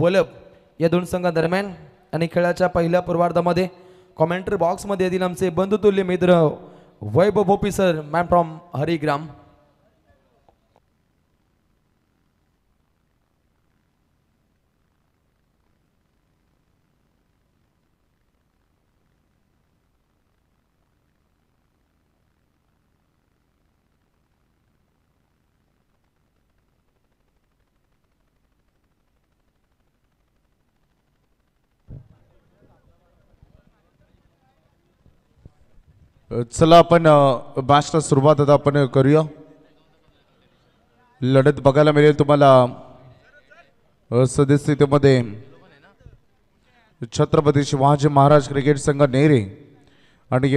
वलब या दोन संघांदरम्यान आणि खेळाच्या पहिल्या पूर्वार्धामध्ये कॉमेंट्री बॉक्समध्ये येतील आमचे बंधुतुल्य मित्र Vaibhav Bhopi sir ma'am from Harigram चला आपण मॅचला सुरुवात आता आपण करूया लढत बघायला मिळेल तुम्हाला सदस्यतेमध्ये छत्रपती शिवाजी महाराज क्रिकेट संघ नेरे आणि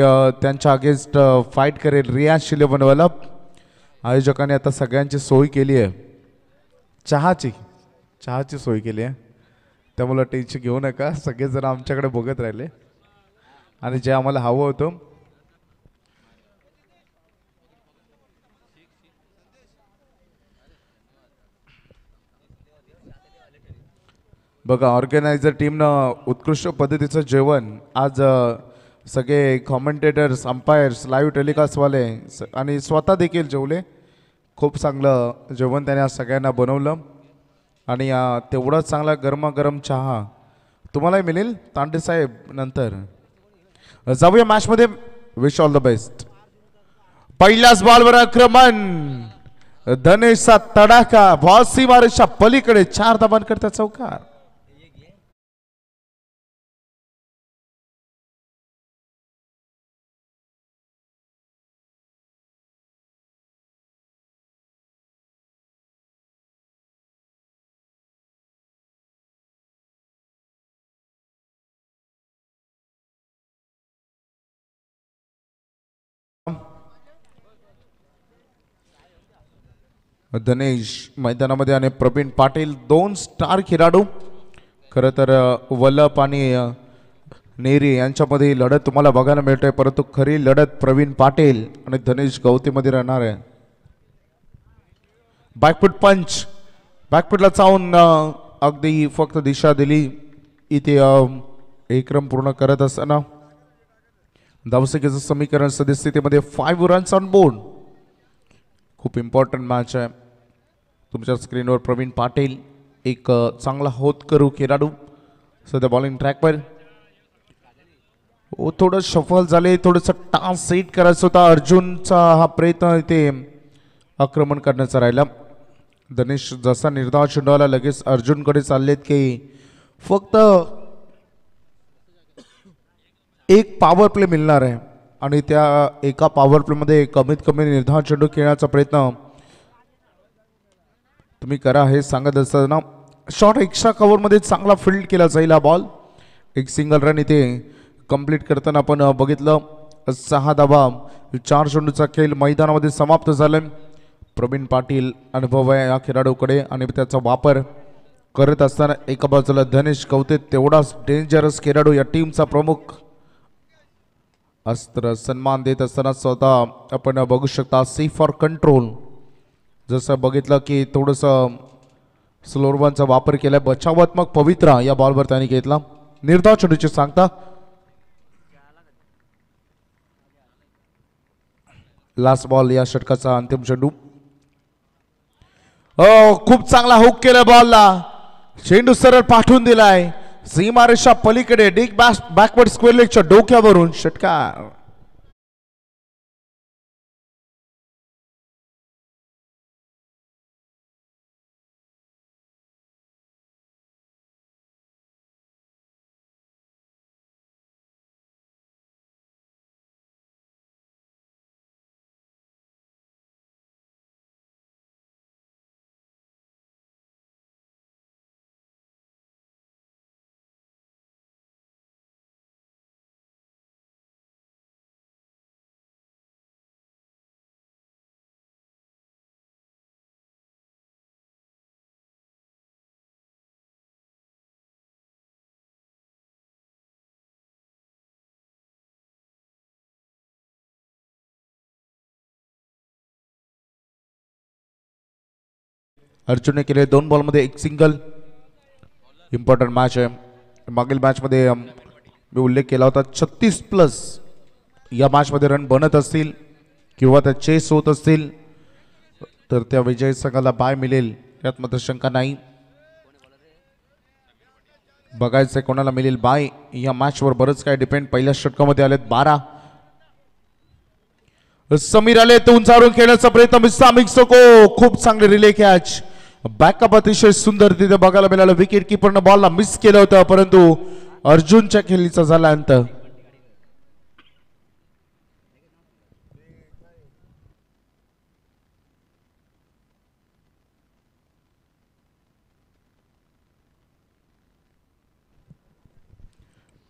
त्यांच्या अगेन्स्ट फाईट करेल रिया शिले बनवायला आयोजकाने आता सगळ्यांची सोय केली आहे चहाची चहाची सोय केली आहे त्यामुळं टेन्शन घेऊ नका सगळेजण आमच्याकडे बघत राहिले आणि जे आम्हाला हवं होतं बघा ऑर्गनायझर टीमनं उत्कृष्ट पद्धतीचं जेवण आज सगळे कॉमेंटेटर्स अंपायर्स लाईव्ह टेलिकास्टवाले आणि स्वतः देखील जेवले खूप चांगलं जेवण त्याने आज सगळ्यांना बनवलं आणि तेवढाच चांगला गरमागरम चहा तुम्हालाही मिळेल तांडे साहेब नंतर जाऊया मॅचमध्ये विश ऑल द बेस्ट पहिल्याच बॉलवर आक्रमण धनेशचा तडाखा भॉसी मारेशा पलीकडे चार करता चौकार धनेश मैदानामध्ये आणि प्रवीण पाटील दोन स्टार खेळाडू खरं तर वल्लभ आणि नेरी यांच्यामध्ये लढत तुम्हाला बघायला मिळते परंतु खरी लढत प्रवीण पाटील आणि धनेश गवतीमध्ये राहणार आहे बॅकफूट पंच बॅकफूटला चावून अगदी फक्त दिशा दिली इथे विक्रम पूर्ण करत असताना धावसंख्येचं समीकरण सदस्यतेमध्ये फायव्ह रन्स ऑन बोर्ड खूप इम्पॉर्टंट मॅच आहे तुमच्या स्क्रीनवर प्रवीण पाटील एक चांगला होत करू खेळाडू सध्या बॉलिंग ट्रॅकवर हो थोडं सफल झाले थोडस टास सेट करायचं होता अर्जुनचा हा प्रयत्न इथे आक्रमण करण्याचा राहिला धनेश जसा निर्धाव आला लगेच अर्जुनकडे चाललेत की फक्त एक पॉवर प्ले मिळणार आहे आणि त्या एका पॉवर प्लेमध्ये कमीत कमी निर्धाव चेंडू खेळण्याचा प्रयत्न तुम्ही करा हे सांगत असताना शॉर्ट एक्स्ट्रा कवरमध्ये चांगला फील्ड केला जाईल हा बॉल एक सिंगल रन इथे कंप्लीट करताना आपण बघितलं सहा धाबा चार चेंडूचा खेळ मैदानामध्ये समाप्त झाला प्रवीण पाटील अनुभव आहे या खेळाडूकडे आणि त्याचा वापर करत असताना एका बाजूला धनेश कवते तेवढाच डेंजरस खेळाडू या टीमचा प्रमुख अस्त्र सन्मान देत असताना स्वतः आपण बघू शकता सी फॉर कंट्रोल जसं बघितलं की थोडंसं स्लोरबॉनचा वापर केला बचावात्मक पवित्रा या बॉलवर त्याने घेतला निर्धाव चेंडूची सांगता लास्ट बॉल या षटकाचा अंतिम चेंडू हो, खूप चांगला हुक केला बॉलला चेंडू सरळ पाठवून दिलाय सीमारेषा पलीकडे डिग बॅकवर्ड स्क्वेअर लेगच्या डोक्यावरून षटकार अर्जुनने केले दोन बॉलमध्ये एक सिंगल इम्पॉर्टंट मॅच आहे मागील मॅचमध्ये मी उल्लेख केला होता छत्तीस प्लस या मॅचमध्ये रन बनत असतील किंवा त्या चेस होत असतील तर त्या विजय संघाला बाय मिळेल यात मात्र शंका नाही बघायचं कोणाला मिळेल बाय या मॅचवर बरंच काय डिपेंड पहिल्या षटकामध्ये आलेत बारा समीर आले तर उंचावरून खेळण्याचा प्रयत्न मिस्सा मिक्सको खूप चांगले रिले कॅच बॅकअप अतिशय सुंदर तिथे बघायला मिळालं विकेट किपरनं बॉलला मिस केलं होतं परंतु अर्जुनच्या खेळीचा झाला अंत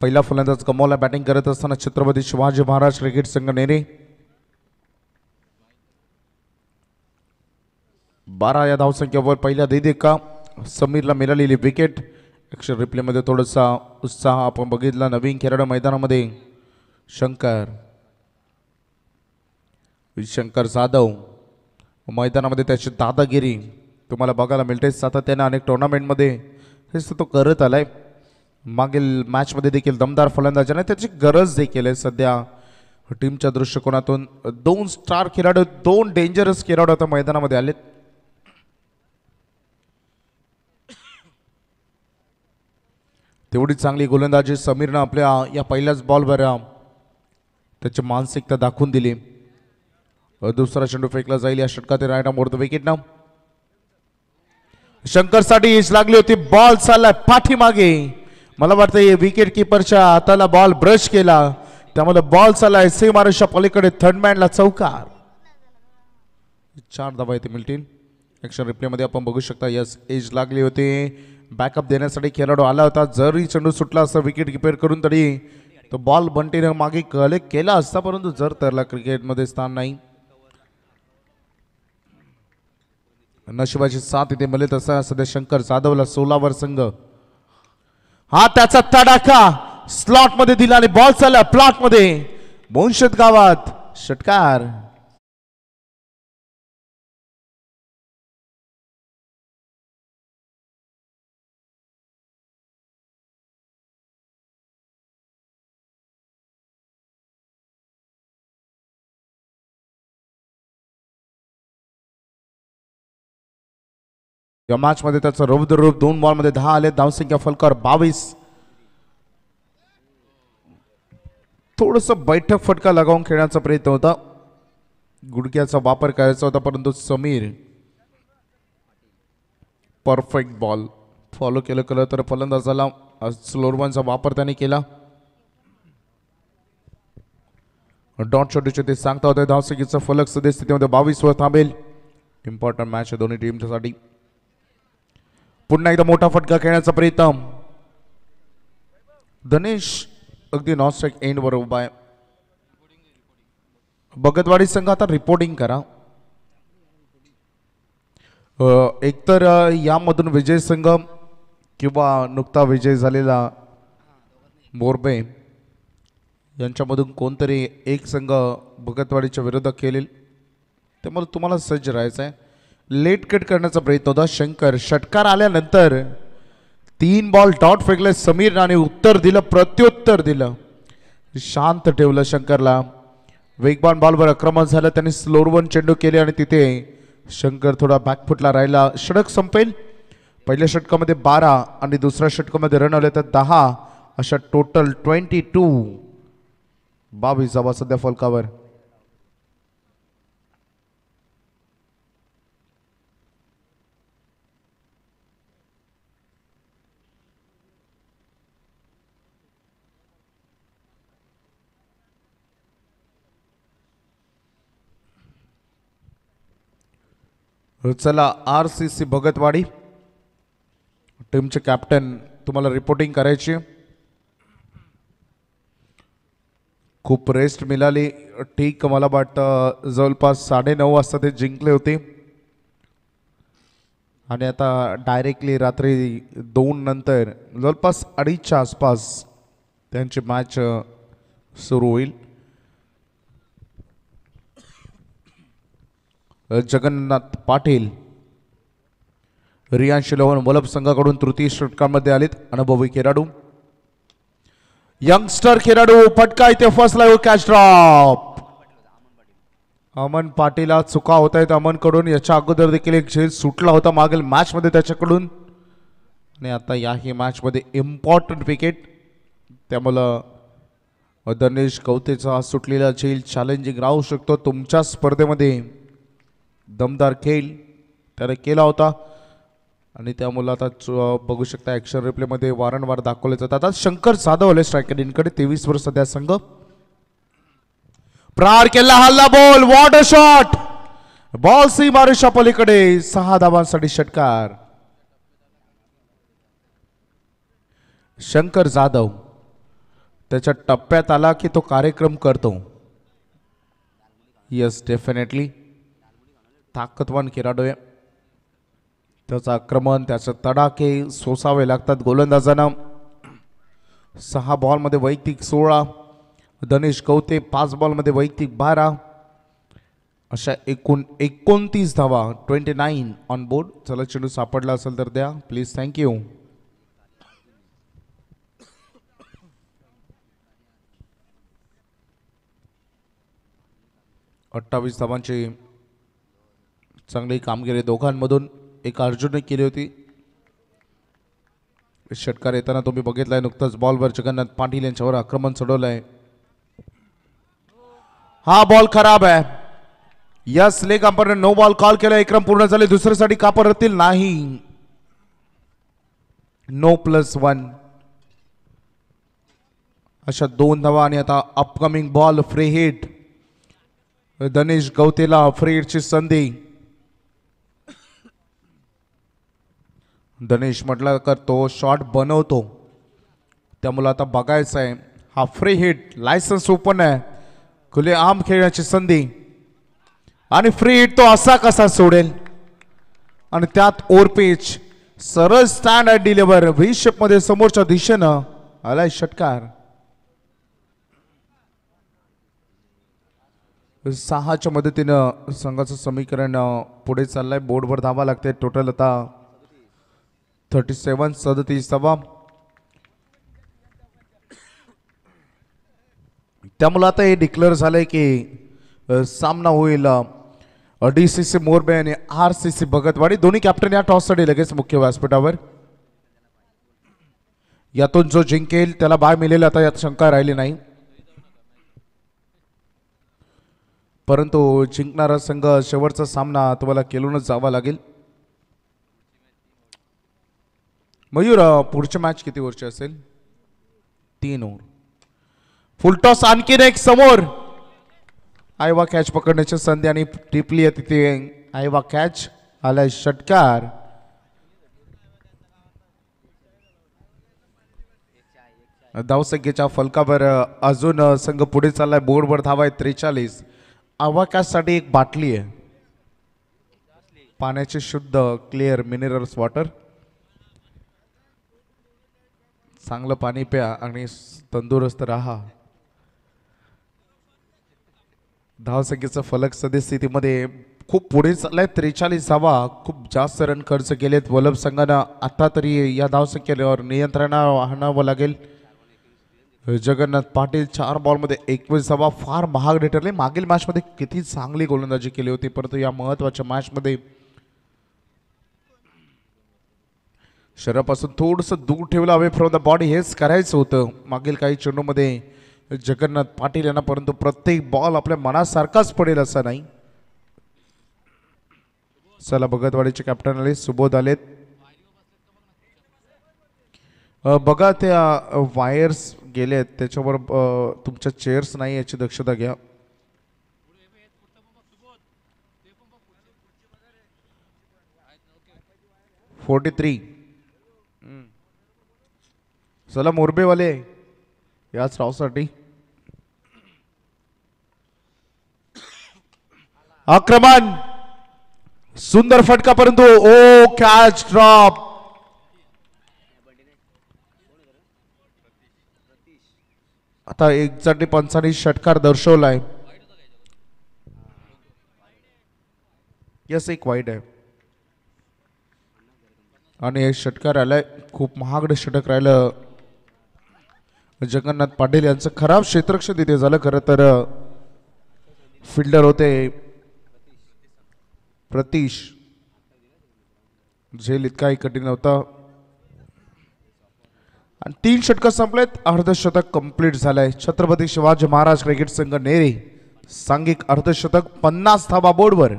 पहिला फलंदाज कमोला बॅटिंग करत असताना छत्रपती शिवाजी महाराज क्रिकेट संघ नेरे बारा या धावसंख्येवर पहिल्या का समीरला मिळालेली विकेट एकशे रिप्लेमध्ये थोडासा उत्साह आपण बघितला नवीन खेळाडू मैदानामध्ये शंकर शंकर जाधव मैदानामध्ये त्याची दादागिरी तुम्हाला बघायला मिळते सातत्याने अनेक टुर्नामेंटमध्ये हेच तो करत आलाय मागील मॅचमध्ये देखील दमदार फलंदाजाने त्याची गरज देखील आहे सध्या टीमच्या दृष्टिकोनातून दोन स्टार खेळाडू दोन डेंजरस खेळाडू आता मैदानामध्ये आलेत तेवढी चांगली गोलंदाजी समीरनं आपल्या या पहिल्याच बॉलवर त्याची मानसिकता दाखवून दिली दुसरा चेंडू फेकला जाईल या षटकातील रायटा मोडत विकेट ना शंकरसाठी इच लागली होती बॉल चाललाय पाठीमागे मला वाटतं विकेट किपरच्या हाताला बॉल ब्रश केला त्यामुळे बॉल चाललाय सी मारेशच्या पलीकडे थर्डमॅनला चौकार चार धावा येते मिळतील रिप्ले मध्ये आपण बघू शकता यस एज लागली होती बॅकअप देण्यासाठी खेळाडू आला होता जरी चंडू सुटला असता विकेट किपेअर करून तरी तो बॉल बंटीनं मागे कलेक्ट केला असता परंतु जर तरला क्रिकेटमध्ये स्थान नाही नशिबाची साथ इथे मिळत असा सध्या शंकर जाधवला सोलावर संघ हा त्याचा तडाखा स्लॉट मध्ये दिला आणि बॉल चालला प्लॉट मध्ये मोनशेत गावात षटकार या मॅचमध्ये त्याचं रौद्र रूप दोन मध्ये दहा आले धावसंख्या फलकार बावीस थोडस बैठक फटका लगावून खेळण्याचा प्रयत्न होता गुडघ्याचा वापर करायचा होता परंतु समीर परफेक्ट बॉल फॉलो केलं केलं तर फलंदाजाला वनचा वापर त्याने केला डॉट छोटे ते सांगता होते धावसंख्येचा फलक सध्या स्थितीमध्ये बावीस वर थांबेल इम्पॉर्टंट मॅच आहे दोन्ही टीमच्यासाठी पुन्हा एकदा मोठा फटका खेळण्याचा प्रयत्न धनेश अगदी नॉन स्ट्राईक एंडवर उभा आहे भगतवाडी संघ आता रिपोर्टिंग करा एकतर यामधून विजय संघ किंवा नुकता विजय झालेला मोरबे यांच्यामधून कोणतरी एक संघ भगतवाडीच्या विरोधात खेळेल त्यामुळे तुम्हाला सज्ज राहायचं आहे लेट कट करण्याचा प्रयत्न होता शंकर षटकार आल्यानंतर तीन बॉल डॉट फेकले समीर राणे उत्तर दिलं प्रत्युत्तर दिलं शांत ठेवलं शंकरला वेगवान बॉलवर आक्रमण झालं त्यांनी स्लोरवन चेंडू केले आणि तिथे शंकर थोडा बॅकफुटला राहिला षडक संपेल पहिल्या षटकामध्ये बारा आणि दुसऱ्या षटकामध्ये रन आले तर दहा अशा टोटल ट्वेंटी टू बावीस जावा सध्या फलकावर चला आर सी सी भगतवाडी टीमचे कॅप्टन तुम्हाला रिपोर्टिंग करायची खूप रेस्ट मिळाली ठीक मला वाटतं जवळपास साडेनऊ वाजता ते जिंकले होते आणि आता डायरेक्टली रात्री दोन नंतर जवळपास अडीचच्या आसपास त्यांची मॅच सुरू होईल जगन्नाथ पाटील रियांश लोहन वल्लभ संघाकडून तृतीय षटकामध्ये आलेत अनुभवी खेळाडू यंगस्टर खेळाडू पटका इथे फर्स्ट लाईव्ह हो, कॅश ड्रॉप अमन पाटील चुका होत आहेत अमनकडून याच्या अगोदर देखील एक झेल सुटला होता मागील मॅचमध्ये त्याच्याकडून आणि आता याही मॅचमध्ये इम्पॉर्टंट विकेट त्यामुळं धनेश कवतेचा सुटलेला झेल चॅलेंजिंग राहू शकतो तुमच्या स्पर्धेमध्ये दमदार खेळ त्याने केला होता आणि मुला आता बघू शकता ॲक्शन रिप्लेमध्ये वारंवार दाखवले जातात आता शंकर जाधव आले तेवीस वर्ष सध्या संघ प्रार केला हल्ला ball what a shot ball सी मारुषा पलीकडे सहा धावांसाठी षटकार शंकर जाधव त्याच्या टप्प्यात आला की तो कार्यक्रम करतो येस डेफिनेटली ताकदवान खेळाडू आहे त्याचं आक्रमण त्याचे तड़ाके सोसावे लागतात गोलंदाजांना सहा बॉलमध्ये वैयक्तिक सोळा धनेश कवते पाच बॉलमध्ये वैयक्तिक बारा अशा एकूण एकोणतीस धावा ट्वेंटी नाईन ऑन बोर्ड चला चेंडू सापडला असेल तर द्या प्लीज थँक्यू अठ्ठावीस धावांचे चांगली कामगिरी दोघांमधून एक अर्जुनने केली होती षटकार येताना तुम्ही बघितलाय आहे नुकताच बॉलवर जगन्नाथ पाटील यांच्यावर आक्रमण सोडवलंय हा बॉल खराब आहे यस लेग अंपायरने नो बॉल कॉल केला विक्रम पूर्ण झाले दुसऱ्यासाठी का परतील नाही नो प्लस वन अशा दोन धावा आणि आता upcoming ball free hit Dhanesh गवतेला फ्री हिटची संधी धनेश म्हटला का तो शॉट बनवतो त्यामुळं आता बघायचं आहे हा फ्री हिट लायसन्स ओपन आहे खुले आम खेळण्याची संधी आणि फ्री हिट तो असा कसा सोडेल आणि त्यात ओरपेच सरळ स्टँड आहे डिलेवर व्ही समोरच्या दिशेनं आलाय षटकार सहाच्या मदतीनं संघाचं समीकरण पुढे चाललंय बोर्डवर धावा लागते टोटल आता थर्टी सेवन सदतीसावा त्यामुळं आता हे डिक्लेअर झालंय की सामना होईल डी सी सी मोरबे आणि आर सी सी भगतवाडी दोन्ही कॅप्टन या टॉससाठी लगेच मुख्य व्यासपीठावर यातून जो जिंकेल त्याला बाय मिळेल आता यात शंका राहिली नाही परंतु जिंकणारा संघ शेवटचा सामना तुम्हाला केलूनच जावा लागेल मयूर पुढची मॅच किती वर्ष असेल तीन ओव्हर फुलटॉस आणखीन एक समोर आयवा कॅच पकडण्याची संधी आणि टिपली आहे तिथे आयवा कॅच आलाय षटकार धावसंख्येच्या फलकावर अजून संघ पुढे चाललाय बोर्डवर धावाय आहे त्रेचाळीस कॅचसाठी एक बाटली आहे पाण्याचे शुद्ध क्लिअर मिनरल्स वॉटर चांगलं पाणी प्या आणि तंदुरुस्त राहा धावसंख्येचा फलक सदस्यतेमध्ये खूप पुढे चाललाय त्रेचाळीस धावा खूप जास्त रन खर्च केलेत वल्लभ संघानं आता तरी या धावसंख्येवर नियंत्रणा आणावं लागेल जगन्नाथ पाटील चार बॉलमध्ये एकवीस धावा फार महाग ठरले मागील मॅचमध्ये किती चांगली गोलंदाजी केली होती परंतु या महत्त्वाच्या मॅचमध्ये शरीरापासून थोडंसं दूर ठेवलं अवे फ्रॉम द बॉडी हेच करायचं होतं मागील काही चेंडूमध्ये जगन्नाथ पाटील यांना परंतु प्रत्येक बॉल आपल्या मनासारखाच पडेल असा नाही चला भगतवाडीचे कॅप्टन आले सुबोध आलेत बघा त्या वायर्स गेलेत त्याच्यावर तुमच्या चेअर्स नाही याची दक्षता घ्या फोर्टी थ्री चला मोरबेवाले याच रावसाठी आक्रमण सुंदर फटका परंतु ओ कॅच ड्रॉप आता एक एकचाटी पंचानी षटकार दर्शवलाय यस एक वाईट आहे आणि हे षटकार आलाय खूप महागड षटक राहिलं जगन्नाथ पाटील यांचं खराब क्षेत्रक्ष तिथे झालं खरं तर फिल्डर होते प्रतीश झेल इतकाही कठीण नव्हता आणि तीन षटकं संपलेत अर्धशतक कंप्लीट झालंय छत्रपती शिवाजी महाराज क्रिकेट संघ नेरी सांगिक अर्धशतक पन्नास धाबा बोर्डवर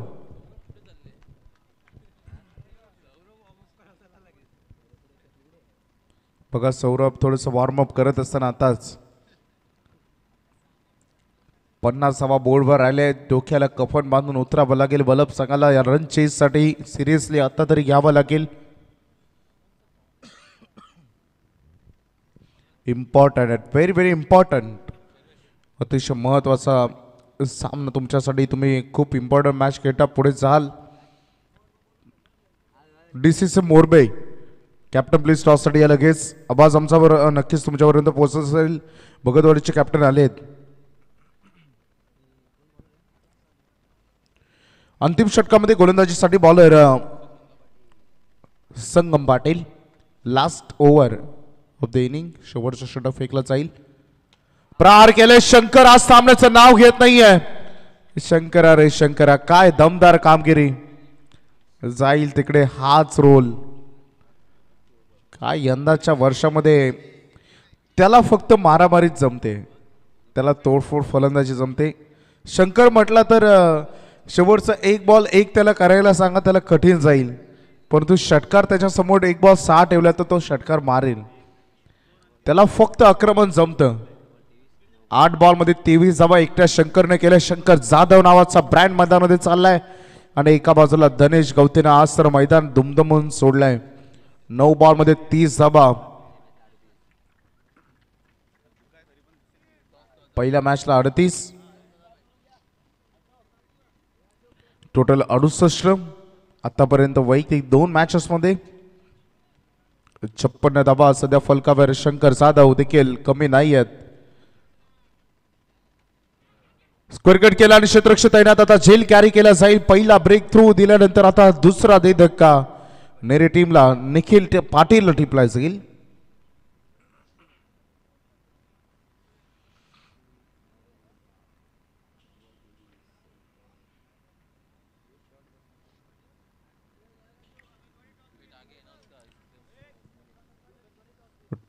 बघा सौरभ थोडंसं अप करत असताना आताच पन्नासावा बोर्डवर आले डोक्याला कफन बांधून उतरावं लागेल बलब संघाला या रन चेससाठी सिरियसली आता तरी घ्यावं लागेल important at very very important अतिशय महत्त्वाचा सामना तुमच्यासाठी तुम्ही खूप इम्पॉर्टंट मॅच खेळता पुढे जाल डिसिस मोरबे कॅप्टन प्लीज टॉससाठी या लगेच आवाज आमच्यावर नक्कीच तुमच्यापर्यंत पोहोचत असेल भगतवाडीचे कॅप्टन आलेत अंतिम षटकामध्ये गोलंदाजीसाठी bowler Sangam Patil last over of the inning शेवटचा षटक फेकला जाईल प्रहार केले शंकर आज सामन्याचं नाव घेत नाहीये शंकरा रे शंकरा काय दमदार कामगिरी जाईल तिकडे हाच रोल काय यंदाच्या वर्षामध्ये त्याला फक्त मारामारीच जमते त्याला तोडफोड फलंदाजी जमते शंकर म्हटला तर शेवटचा एक बॉल एक त्याला करायला सांगा त्याला कठीण जाईल परंतु षटकार त्याच्यासमोर एक बॉल सहा ठेवला तर तो षटकार मारेल त्याला फक्त आक्रमण जमतं आठ बॉलमध्ये तेवीस जावा एकट्या शंकरने केल्या शंकर जाधव नावाचा ब्रँड मैदानामध्ये चाललाय आणि एका बाजूला धनेश गवतेनं आज तर मैदान दुमदमून सोडलाय नऊ मध्ये तीस धाबा पहिल्या मॅचला अडतीस टोटल अडुसष्ट आतापर्यंत वैयक्तिक दोन मध्ये छप्पन्न धाबा सध्या फलकावर शंकर जाधव देखील कमी नाही आहेत स्क्वेअर कट केला आणि क्षेत्रक्ष तैनात आता झेल कॅरी केला जाईल पहिला ब्रेक थ्रू दिल्यानंतर आता दुसरा दे धक्का नेरे टीमला निखिल टे पाटीलला टिपलायचं येईल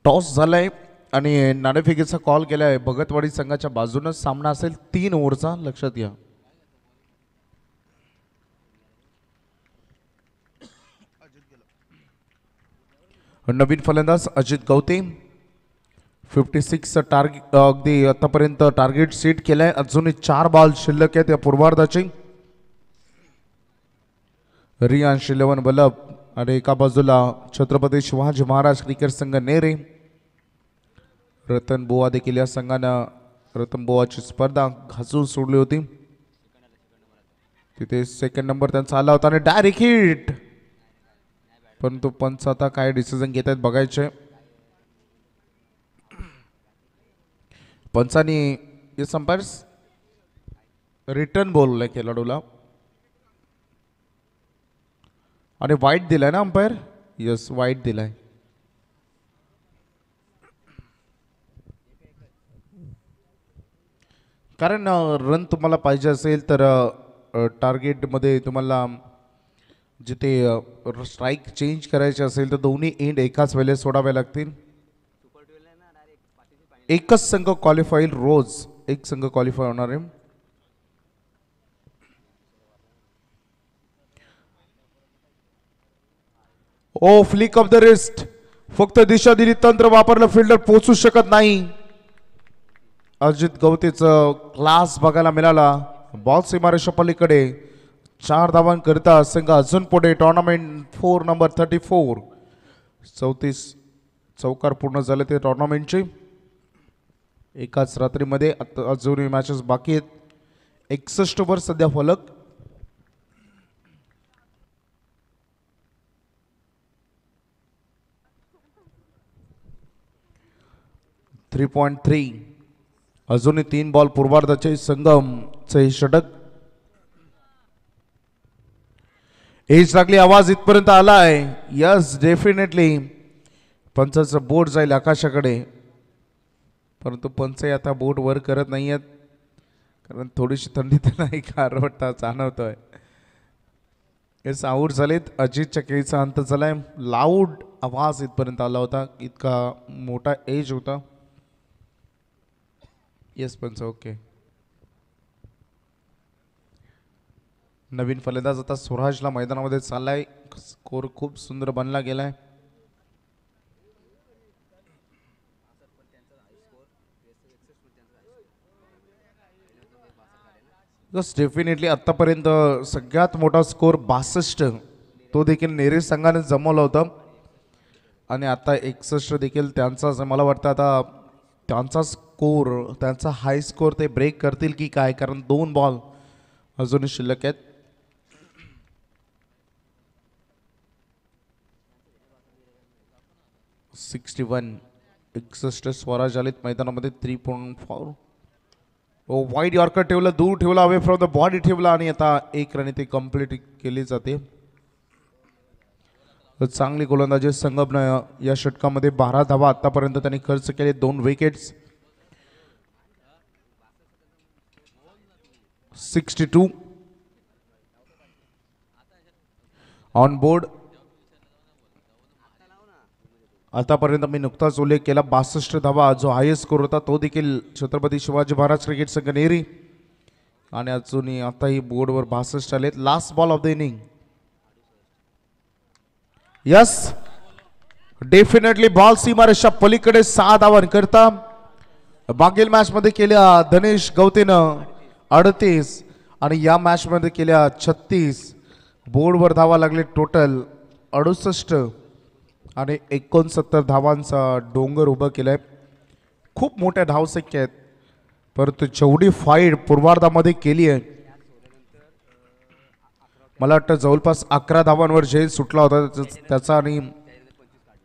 टॉस झालाय आणि नाणेफेकीचा कॉल केलाय भगतवाडी संघाच्या बाजूनच सामना असेल तीन ओव्हरचा लक्षात घ्या नवीन फलंदाज Ajit Gavte fifty six target अगदी आतापर्यंत टार्गेट सेट केलं आहे अजूनही चार बॉल शिल्लक आहेत या पूर्वार्धाची रियांश इलेवन बलब आणि एका बाजूला छत्रपती शिवाजी महाराज क्रिकेट संघ नेरे रतन बुवा देखील या संघानं रतन बुवाची स्पर्धा घासून सोडली होती तिथे सेकंड नंबर त्यांचा आला होता आणि डायरेक्ट हिट परंतु पंच आता काय डिसिजन घेत आहेत बघायचे पंचानी येस संपायर्स रिटर्न बोलले खेळाडूला आणि वाईट दिलाय ना अंपायर यस वाईट दिलाय कारण रन तुम्हाला पाहिजे असेल तर टार्गेटमध्ये तुम्हाला जिथे स्ट्राईक चेंज करायचे असेल तर दोन्ही एंड एकाच वेळेस सोडावे लागतील एकच संघ क्वालिफाईल रोज एक संघ क्वालिफाय होणार आहे oh flick off the wrist फक्त दिशा दिली तंत्र वापरलं फिल्डर पोचू शकत नाही अजित गवतेच क्लास बघायला मिळाला बॉल सीमारेषा पलीकडे चार धावांकरिता संघ अजून पुढे tournament four number thirty four चौतीस चौकार पूर्ण झाले ते टोर्नामेंटचे एकाच रात्रीमध्ये आता अजूनही मॅचेस बाकी आहेत एकसष्टवर सध्या फलक थ्री पॉईंट थ्री अजूनही तीन बॉल पूर्वार्धाचे संगमचे षटक एज लागली आवाज इथपर्यंत आला आहे यस डेफिनेटली पंचाचं बोट जाईल आकाशाकडे परंतु पंचही आता बोट वर करत नाही आहेत कारण थोडीशी थंडी तर नाही गारवटता जाणवतो आहे येस आऊट झालेत अजितच्या केळीचा अंत झाला आहे लाऊड आवाज इथपर्यंत आला होता इतका मोठा एज होता येस पंच ओके नवीन फलंदाज आता स्वराजला मैदानामध्ये चालला आहे स्कोर खूप सुंदर बनला गेला आहे जस्ट डेफिनेटली आत्तापर्यंत सगळ्यात मोठा स्कोर बासष्ट तो देखील नेरे संघाने जमवला होता आणि आता एकसष्ट देखील त्यांचा मला वाटतं आता त्यांचा स्कोर त्यांचा हाय स्कोर ते ब्रेक करतील की काय कारण दोन बॉल अजूनही शिल्लक आहेत सिक्स्टी वन एकसष्ट स्वराज आलेत मैदानामध्ये थ्री पॉईंट फोर वाईट यॉर्कर ठेवलं दूर ठेवला अवे फ्रॉम द बॉडी ठेवला आणि आता एक रन इथे कम्प्लीट केली जाते चांगली गोलंदाजी संगमनं या षटकामध्ये बारा धावा आतापर्यंत त्यांनी खर्च केले दोन wickets sixty two on board आतापर्यंत मी नुकताच उल्लेख केला बासष्ट धावा जो हायेस्ट स्कोर होता तो देखील छत्रपती शिवाजी महाराज क्रिकेट संघ नेरी आणि अजूनही आताही बोर्डवर बासष्ट आलेत last ball of the inning yes definitely ball सीमारेषा पलीकडे सहा धावांकरता करता मागील मॅचमध्ये केल्या धनेश गवतेनं अडतीस आणि या मॅचमध्ये केल्या छत्तीस बोर्डवर धावा लागले टोटल अडुसष्ट आणि एकोणसत्तर धावांचा डोंगर उभं केलं खूप मोठ्या धावसंख्या आहेत परंतु जेवढी फाईट पूर्वार्धामध्ये केली आहे मला वाटतं जवळपास अकरा धावांवर जे सुटला होता त्याचा आणि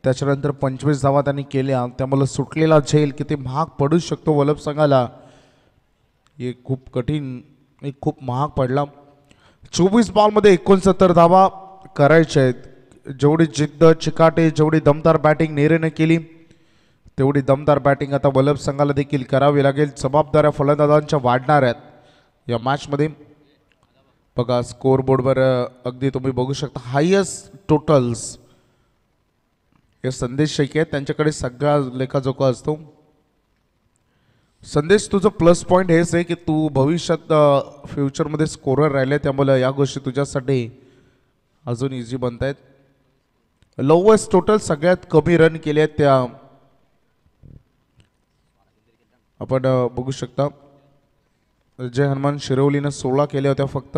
त्याच्यानंतर पंचवीस धावा त्यांनी केल्या त्यामुळे सुटलेला झेल किती महाग पडू शकतो वल्लभ संघाला हे खूप कठीण एक खूप महाग पडला चोवीस बॉलमध्ये एकोणसत्तर धावा करायच्या आहेत जेवढी जिद्द चिकाटी जेवढी दमदार बॅटिंग नेरेने केली तेवढी दमदार बॅटिंग आता वल्लभ संघाला देखील करावी लागेल जबाबदाऱ्या फलंदाजांच्या वाढणार आहेत या मॅचमध्ये बघा स्कोअरबोर्डवर अगदी तुम्ही बघू शकता हायेस्ट टोटल्स हे संदेश शेख आहेत त्यांच्याकडे सगळा लेखाजोखा असतो संदेश तुझं प्लस पॉईंट हेच आहे की तू भविष्यात फ्युचरमध्ये स्कोरर राहिले त्यामुळे या गोष्टी तुझ्यासाठी अजून इझी बनत आहेत लोवेस्ट टोटल सगळ्यात कमी रन केले आहेत त्या आपण बघू शकता जय हनुमान शिरवलीनं सोळा केल्या होत्या फक्त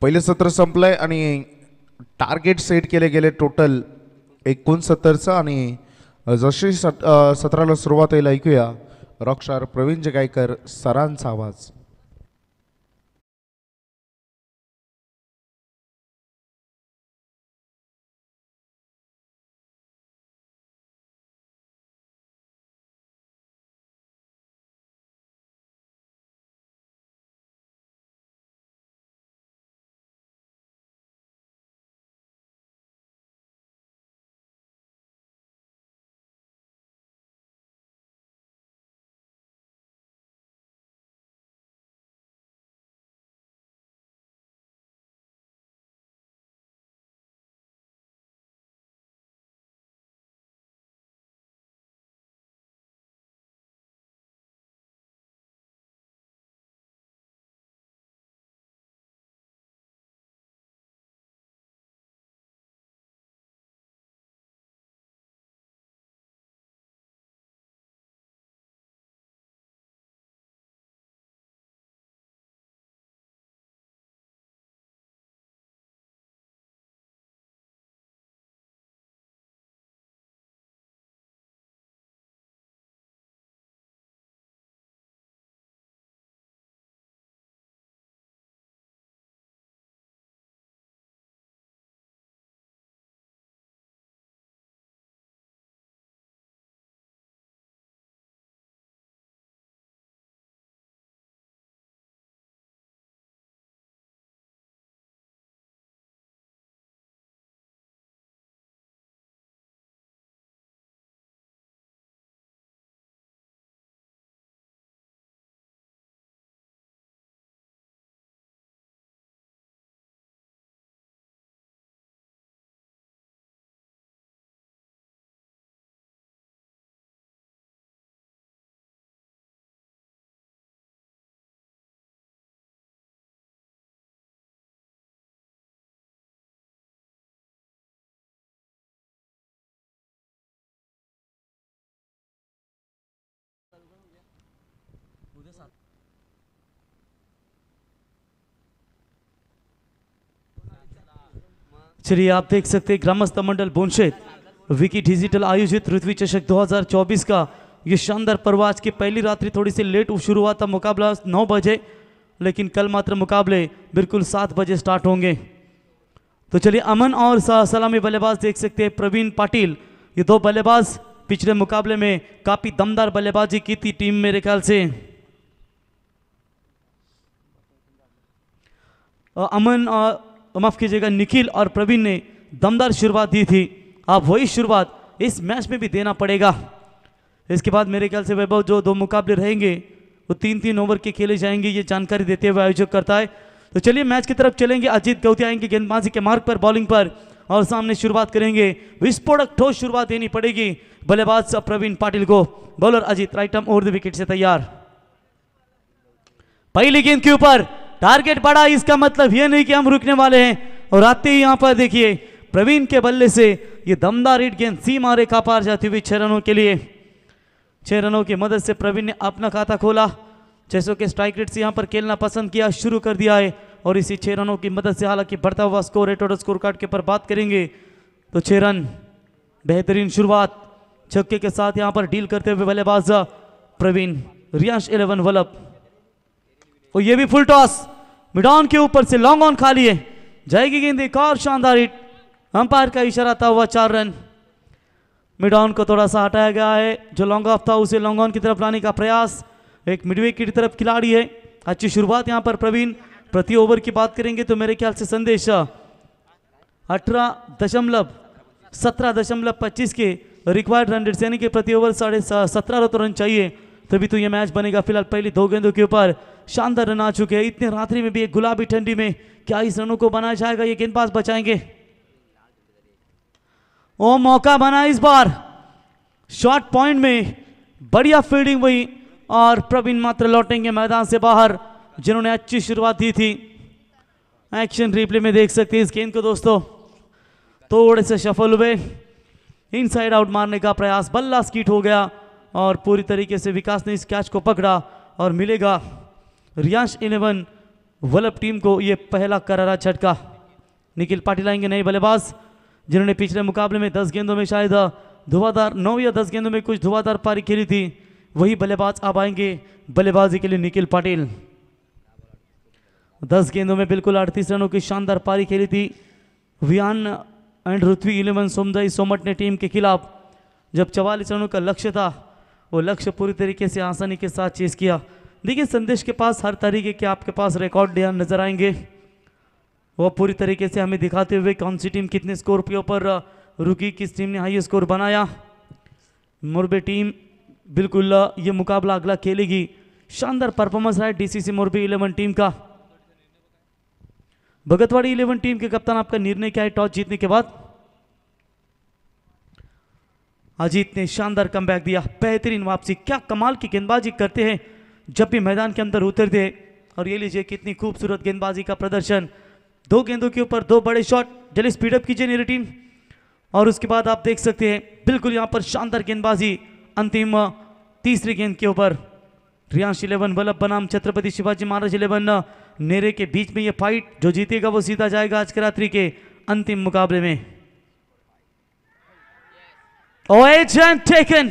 पहिलं सत्र संपलंय आणि टार्गेट सेट केले गेले टोटल एकोणसत्तरचं आणि जशी सत सत्राला सुरुवात होईल ऐकूया रॉकस्टार प्रवीण जगायकर सरांचा आवाज गुर्दे साथ चलिए आप देख सकते हैं ग्रामस्थ मंडल बोनशेद विकी डिजिटल आयोजित ऋतवी चषक 2024 का ये शानदार पर्व आज की पहली रात्रि थोड़ी सी लेट शुरू हुआ था मुकाबला नौ बजे लेकिन कल मात्र मुकाबले बिल्कुल सात बजे स्टार्ट होंगे तो चलिए अमन और सलामी बल्लेबाज देख सकते हैं प्रवीण पाटिल ये दो बल्लेबाज पिछले मुकाबले में काफ़ी दमदार बल्लेबाजी की थी टीम मेरे ख्याल से अमन और माफ़ कीजिएगा निखिल और प्रवीण ने दमदार शुरुआत दी थी आप वही शुरुआत इस मैच में भी देना पड़ेगा इसके बाद मेरे ख्याल से वैभव जो दो मुकाबले रहेंगे वो तीन तीन ओवर के खेले जाएंगे ये जानकारी देते हुए आयोजक करता है तो चलिए मैच की तरफ चलेंगे अजीत गौती आएंगे गेंदबाजी के मार्ग पर बॉलिंग पर और सामने शुरुआत करेंगे विस्फोटक ठोस शुरुआत देनी पड़ेगी बल्लेबाज प्रवीण पाटिल को bowler Ajit right arm over the wicket से तैयार पहली गेंद के ऊपर टारगेट बड़ा इसका मतलब ये नहीं कि हम रुकने वाले हैं और आते ही यहाँ पर देखिए प्रवीण के बल्ले से ये दमदार रीट गेंद सीमा रेखा पार जाती हुई छह रनों के लिए छह रनों की मदद से प्रवीण ने अपना खाता खोला जैसो के स्ट्राइक रेट से यहाँ पर खेलना पसंद किया शुरू कर दिया है और इसी छह रनों की मदद से हालांकि बढ़ता हुआ स्कोर है टोटल स्कोर कार्ड के ऊपर बात करेंगे तो छह रन बेहतरीन शुरुआत छक्के के साथ यहाँ पर डील करते हुए बल्लेबाज प्रवीण रियांश इलेवन वल्लभ और ये भी फुल टॉस मिडॉन के ऊपर से लॉन्ग ऑन खा लिए जाएगी गेंद एक और शानदार हिट अंपायर का इशारा था हुआ चार रन मिडॉन को थोड़ा सा हटाया गया है जो लॉन्ग ऑफ था उसे लॉन्ग ऑन की तरफ लाने का प्रयास एक मिडवे की तरफ खिलाड़ी है अच्छी शुरुआत यहाँ पर प्रवीण प्रति ओवर की बात करेंगे तो मेरे ख्याल से संदेश अठारह दशमलव सत्रह दशमलव पच्चीस के रिक्वायर्ड रन रेट यानी कि प्रति ओवर साढ़े सत्रह रन तो चाहिए तभी तो ये मैच बनेगा फिलहाल पहले दो गेंदों के ऊपर शानदार रन आ चुके हैं इतने रात्रि में भी एक गुलाबी ठंडी में क्या इस रनों को बनाया जाएगा ये गेंदबाज बचाएंगे ओ मौका बना इस बार शॉर्ट पॉइंट में बढ़िया फील्डिंग हुई और प्रवीण मात्र लौटेंगे मैदान से बाहर जिन्होंने अच्छी शुरुआत दी थी एक्शन रिप्ले में देख सकते हैं इस गेंद को दोस्तों थोड़े से सफल हुए इनसाइड आउट मारने का प्रयास बल्ला स्कीट हो गया और पूरी तरीके से विकास ने इस कैच को पकड़ा और मिलेगा रियांश इलेवन वल्लभ टीम को ये पहला करारा झटका निखिल पाटिल आएंगे नए बल्लेबाज जिन्होंने पिछले मुकाबले में दस गेंदों में शायद धुआंधार नौ या दस गेंदों में कुछ धुआंधार पारी खेली थी वही बल्लेबाज अब आएंगे बल्लेबाजी के लिए निखिल पाटिल दस गेंदों में बिल्कुल अड़तीस रनों की शानदार पारी खेली थी वियान एंड रुथ्वी इलेवन सोमदाई सोमट ने टीम के खिलाफ जब चवालीस रनों का लक्ष्य था वो लक्ष्य पूरी तरीके से आसानी के साथ चेस किया देखिए संदेश के पास हर तरीके के आपके पास रिकॉर्ड नज़र आएंगे वो पूरी तरीके से हमें दिखाते हुए कौन सी टीम कितने स्कोर के ऊपर रुकी किस टीम ने हाई स्कोर बनाया मोरबे टीम बिल्कुल ये मुकाबला अगला खेलेगी शानदार परफॉर्मेंस रहा है डीसीसी मोरबी इलेवन टीम का भगतवाड़ी इलेवन टीम के कप्तान आपका निर्णय क्या है टॉस जीतने के बाद अजीत ने शानदार कम दिया बेहतरीन वापसी क्या कमाल की गेंदबाजी करते हैं जब भी मैदान के अंदर उतरते और ये लीजिए कितनी खूबसूरत गेंदबाजी का प्रदर्शन दो गेंदों के ऊपर दो बड़े शॉट जल्दी स्पीडअप कीजिए मेरी टीम और उसके बाद आप देख सकते हैं बिल्कुल यहाँ पर शानदार गेंदबाजी अंतिम तीसरी गेंद के ऊपर रियांश इलेवन वल्लभ बनाम छत्रपति शिवाजी महाराज इलेवन नेरे के बीच में ये फाइट जो जीतेगा वो सीधा जाएगा आज के रात्रि के अंतिम मुकाबले में और एजेंट टेकन